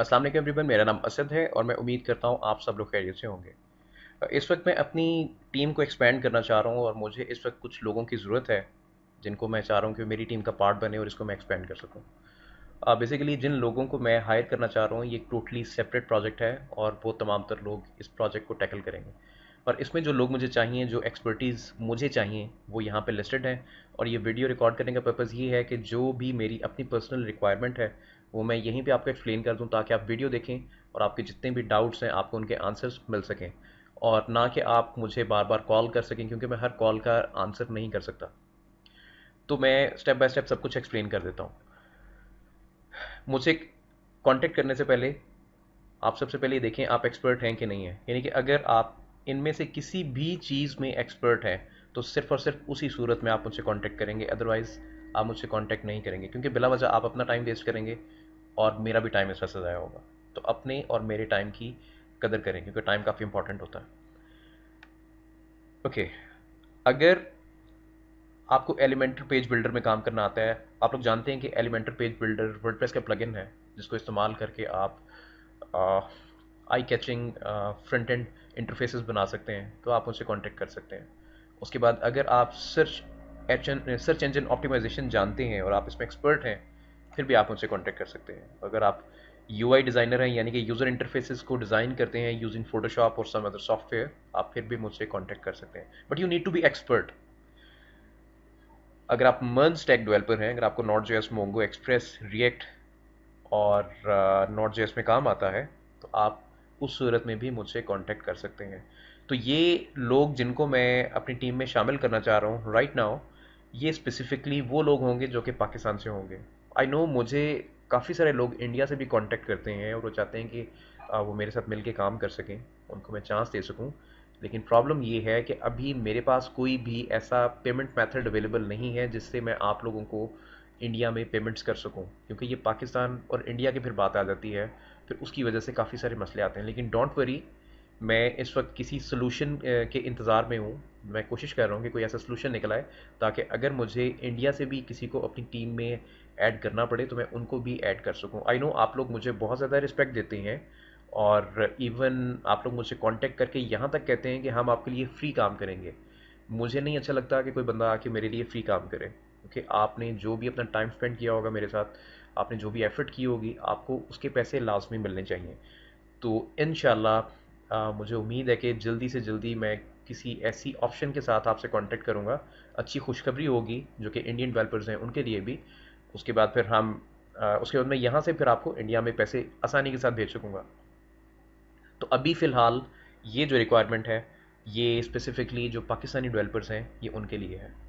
अस्सलाम वालेकुम एवरीवन मेरा नाम असद है और मैं उम्मीद करता हूँ आप सब लोग खैरियत से होंगे इस वक्त मैं अपनी टीम को एक्सपेंड करना चाह रहा हूँ और मुझे इस वक्त कुछ लोगों की ज़रूरत है जिनको मैं चाह रहा हूँ कि मेरी टीम का पार्ट बने और इसको मैं एक्सपेंड कर सकूँ बेसिकली uh, जिन लोगों को मैं हायर करना चाह रहा हूँ ये टोटली सेपरेट प्रोजेक्ट है और वो तमाम तर लोग इस प्रोजेक्ट को टैकल करेंगे और इसमें जो लोग मुझे चाहिए जो एक्सपर्टीज़ मुझे चाहिए वो यहाँ पे लिस्टेड हैं और ये वीडियो रिकॉर्ड करने का पर्पज़ ये है कि जो भी मेरी अपनी पर्सनल रिक्वायरमेंट है वो मैं यहीं पे आपको एक्सप्लेन कर दूं ताकि आप वीडियो देखें और आपके जितने भी डाउट्स हैं आपको उनके आंसर्स मिल सकें और ना कि आप मुझे बार बार कॉल कर सकें क्योंकि मैं हर कॉल का आंसर नहीं कर सकता तो मैं स्टेप बाय स्टेप सब कुछ एक्सप्लेन कर देता हूँ मुझे कॉन्टेक्ट करने से पहले आप सबसे पहले ये देखें आप एक्सपर्ट हैं कि नहीं है यानी कि अगर आप इनमें से किसी भी चीज़ में एक्सपर्ट हैं तो सिर्फ और सिर्फ उसी सूरत में आप मुझसे कांटेक्ट करेंगे अदरवाइज़ आप मुझसे कांटेक्ट नहीं करेंगे क्योंकि बिला वजह आप अपना टाइम वेस्ट करेंगे और मेरा भी टाइम इस वैसे ज़ाया होगा तो अपने और मेरे टाइम की कदर करें क्योंकि टाइम काफ़ी इंपॉर्टेंट होता है ओके okay, अगर आपको एलिमेंटर पेज बिल्डर में काम करना आता है आप लोग जानते हैं कि एलिमेंटर पेज बिल्डर प्रेस का प्लगइन है जिसको इस्तेमाल करके आप eye catching front end interfaces बना सकते हैं तो आप उनसे कांटेक्ट कर सकते हैं उसके बाद अगर आप search H search engine optimization जानते हैं और आप इसमें एक्सपर्ट हैं फिर भी आप उनसे कॉन्टैक्ट कर सकते हैं अगर आप यू डिज़ाइनर हैं यानी कि यूज़र इंटरफेसेस को डिज़ाइन करते हैं यूजिंग फोटोशॉप और सम अदर सॉफ्टवेयर आप फिर भी मुझसे कॉन्टैक्ट कर सकते हैं but you need to be expert अगर आप मर्न स्टैक डेवलपर हैं अगर आपको node J S Mongo Express React और नॉट जो जे में काम आता है तो आप उस सूरत में भी मुझसे कॉन्टैक्ट कर सकते हैं तो ये लोग जिनको मैं अपनी टीम में शामिल करना चाह रहा हूँ राइट नाउ ये स्पेसिफिकली वो लोग होंगे जो कि पाकिस्तान से होंगे आई नो मुझे काफ़ी सारे लोग इंडिया से भी कांटेक्ट करते हैं और वो चाहते हैं कि वो मेरे साथ मिलके काम कर सकें उनको मैं चांस दे सकूं लेकिन प्रॉब्लम ये है कि अभी मेरे पास कोई भी ऐसा पेमेंट मेथड अवेलेबल नहीं है जिससे मैं आप लोगों को इंडिया में पेमेंट्स कर सकूं क्योंकि ये पाकिस्तान और इंडिया की फिर बात आ जाती है फिर उसकी वजह से काफ़ी सारे मसले आते हैं लेकिन डोंट वरी मैं इस वक्त किसी सोलूशन के इंतज़ार में हूँ मैं कोशिश कर रहा हूँ कि कोई ऐसा सोलूशन निकल आए ताकि अगर मुझे इंडिया से भी किसी को अपनी टीम में ऐड करना पड़े तो मैं उनको भी ऐड कर सकूँ आई नो आप लोग मुझे बहुत ज़्यादा रिस्पेक्ट देते हैं और इवन आप लोग मुझसे कांटेक्ट करके यहाँ तक कहते हैं कि हम आपके लिए फ्री काम करेंगे मुझे नहीं अच्छा लगता कि कोई बंदा आके मेरे लिए फ्री काम करे क्योंकि आपने जो भी अपना टाइम स्पेंड किया होगा मेरे साथ आपने जो भी एफ़र्ट की होगी आपको उसके पैसे लाजमी मिलने चाहिए तो इन आ, मुझे उम्मीद है कि जल्दी से जल्दी मैं किसी ऐसी ऑप्शन के साथ आपसे कांटेक्ट करूँगा अच्छी खुशखबरी होगी जो कि इंडियन डेवलपर्स हैं उनके लिए भी उसके बाद फिर हम उसके बाद मैं यहाँ से फिर आपको इंडिया में पैसे आसानी के साथ भेज सकूँगा तो अभी फ़िलहाल ये जो रिक्वायरमेंट है ये स्पेसिफिकली जो पाकिस्तानी डेवलपर्स हैं ये उनके लिए है